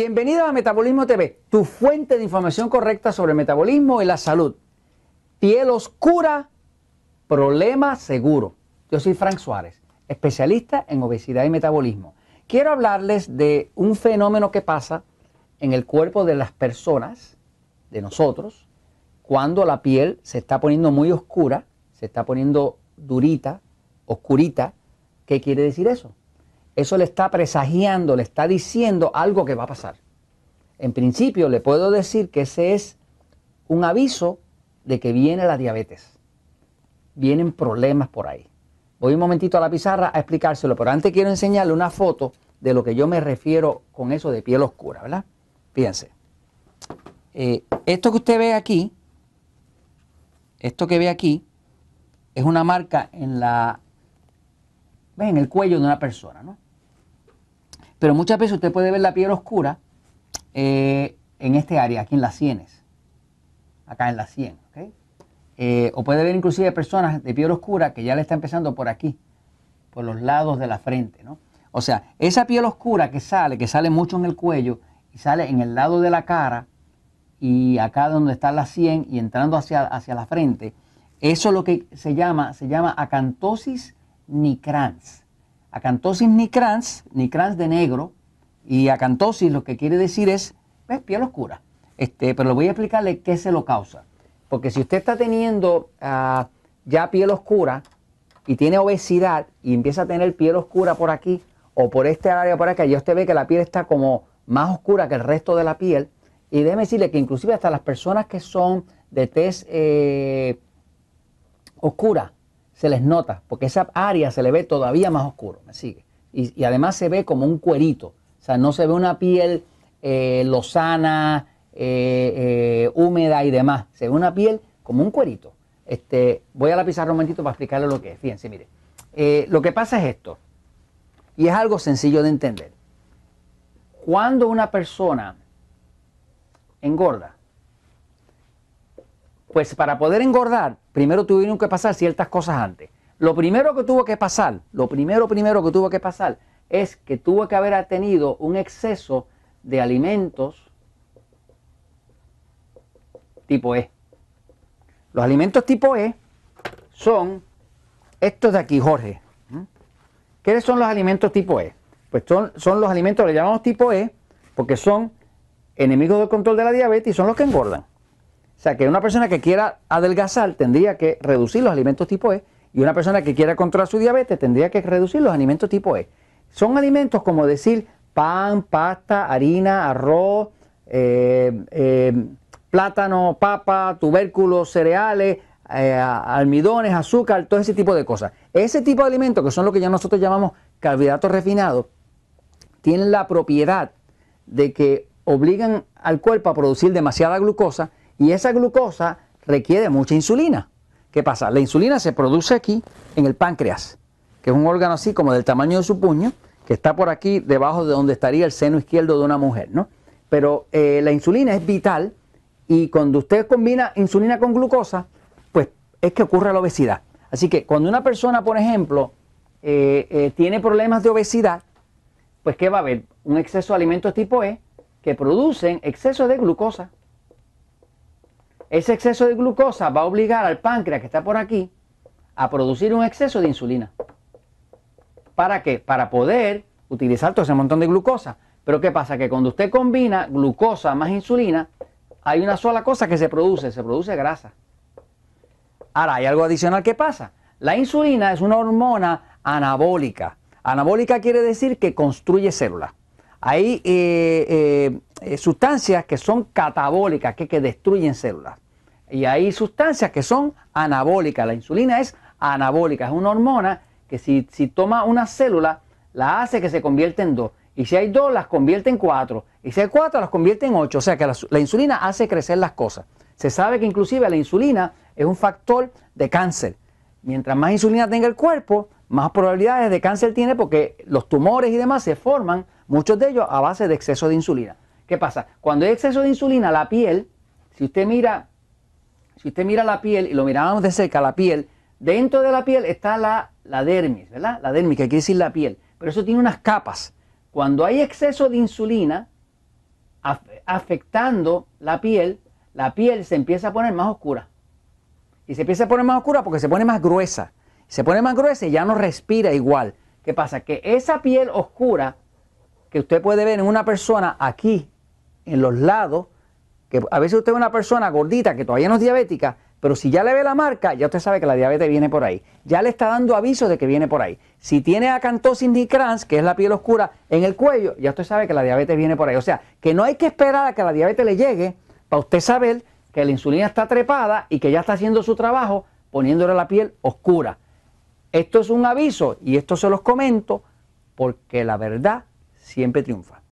Bienvenido a Metabolismo TV, tu fuente de información correcta sobre metabolismo y la salud. Piel oscura, problema seguro. Yo soy Frank Suárez, especialista en obesidad y metabolismo. Quiero hablarles de un fenómeno que pasa en el cuerpo de las personas, de nosotros, cuando la piel se está poniendo muy oscura, se está poniendo durita, oscurita. ¿Qué quiere decir eso? eso le está presagiando, le está diciendo algo que va a pasar. En principio le puedo decir que ese es un aviso de que viene la diabetes. Vienen problemas por ahí. Voy un momentito a la pizarra a explicárselo, pero antes quiero enseñarle una foto de lo que yo me refiero con eso de piel oscura, ¿verdad? Fíjense. Eh, esto que usted ve aquí, esto que ve aquí, es una marca en la, en el cuello de una persona, ¿no? Pero muchas veces usted puede ver la piel oscura eh, en este área, aquí en las sienes. Acá en las sienes, eh, o puede ver inclusive personas de piel oscura que ya le está empezando por aquí, por los lados de la frente. ¿no? O sea, esa piel oscura que sale, que sale mucho en el cuello y sale en el lado de la cara y acá donde está la sien y entrando hacia, hacia la frente, eso es lo que se llama, se llama acantosis nicrans. Acantosis nicrans, nicrans de negro, y acantosis lo que quiere decir es pues, piel oscura. Este, pero voy a explicarle qué se lo causa. Porque si usted está teniendo ah, ya piel oscura y tiene obesidad y empieza a tener piel oscura por aquí o por este área por acá, ya usted ve que la piel está como más oscura que el resto de la piel. Y déjeme decirle que inclusive hasta las personas que son de test eh, oscura, se les nota, porque esa área se le ve todavía más oscuro, ¿me sigue? Y, además se ve como un cuerito, o sea, no se ve una piel eh, lozana, eh, eh, húmeda y demás, se ve una piel como un cuerito. Este, voy a la pizarra un momentito para explicarle lo que es. Fíjense, mire, lo que pasa es esto, y es algo sencillo de entender. Cuando una persona engorda, pues para poder engordar, primero tuvieron que pasar ciertas cosas antes. Lo primero que tuvo que pasar, lo primero, primero que tuvo que pasar es que tuvo que haber tenido un exceso de alimentos tipo E. Los alimentos tipo E son estos de aquí, Jorge. ¿Mm? ¿Qué son los alimentos tipo E? Pues son, son los alimentos, le llamamos tipo E, porque son enemigos del control de la diabetes y son los que engordan. O sea, que una persona que quiera adelgazar tendría que reducir los alimentos tipo E y una persona que quiera controlar su diabetes tendría que reducir los alimentos tipo E. Son alimentos como decir pan, pasta, harina, arroz, eh, eh, plátano, papa, tubérculos, cereales, eh, almidones, azúcar, todo ese tipo de cosas. Ese tipo de alimentos, que son lo que ya nosotros llamamos carbohidratos refinados, tienen la propiedad de que obligan al cuerpo a producir demasiada glucosa y esa glucosa requiere mucha insulina. ¿Qué pasa? La insulina se produce aquí en el páncreas, que es un órgano así como del tamaño de su puño, que está por aquí debajo de donde estaría el seno izquierdo de una mujer, ¿no? Pero eh, la insulina es vital y cuando usted combina insulina con glucosa, pues es que ocurre la obesidad. Así que cuando una persona, por ejemplo, eh, eh, tiene problemas de obesidad, pues ¿qué va a haber? Un exceso de alimentos tipo E que producen exceso de glucosa. Ese exceso de glucosa va a obligar al páncreas que está por aquí a producir un exceso de insulina. ¿Para qué? Para poder utilizar todo ese montón de glucosa. Pero ¿qué pasa? Que cuando usted combina glucosa más insulina, hay una sola cosa que se produce, se produce grasa. Ahora, hay algo adicional que pasa. La insulina es una hormona anabólica. Anabólica quiere decir que construye células. Ahí eh, eh, eh, sustancias que son catabólicas, que, destruyen células. Y hay sustancias que son anabólicas. La insulina es anabólica, es una hormona que si, toma una célula, la hace que se convierta en dos. Y si hay dos, las convierte en cuatro. Y si hay cuatro, las convierte en ocho. O sea que la insulina hace crecer las cosas. Se sabe que inclusive la insulina es un factor de cáncer. Mientras más insulina tenga el cuerpo, más probabilidades de cáncer tiene porque los tumores y demás se forman, muchos de ellos a base de exceso de insulina. ¿Qué pasa? Cuando hay exceso de insulina, la piel, si usted mira, si usted mira la piel y lo mirábamos de cerca, la piel, dentro de la piel está la, la dermis, ¿verdad? La dermis, que quiere decir la piel. Pero eso tiene unas capas. Cuando hay exceso de insulina afectando la piel, la piel se empieza a poner más oscura. Y se empieza a poner más oscura porque se pone más gruesa. Se pone más gruesa y ya no respira igual. ¿Qué pasa? Que esa piel oscura que usted puede ver en una persona aquí, en los lados, que a veces usted es una persona gordita que todavía no es diabética, pero si ya le ve la marca, ya usted sabe que la diabetes viene por ahí. Ya le está dando aviso de que viene por ahí. Si tiene acantosis nigrans, que es la piel oscura en el cuello, ya usted sabe que la diabetes viene por ahí. O sea, que no hay que esperar a que la diabetes le llegue para usted saber que la insulina está trepada y que ya está haciendo su trabajo poniéndole la piel oscura. Esto es un aviso y esto se los comento porque la verdad siempre triunfa.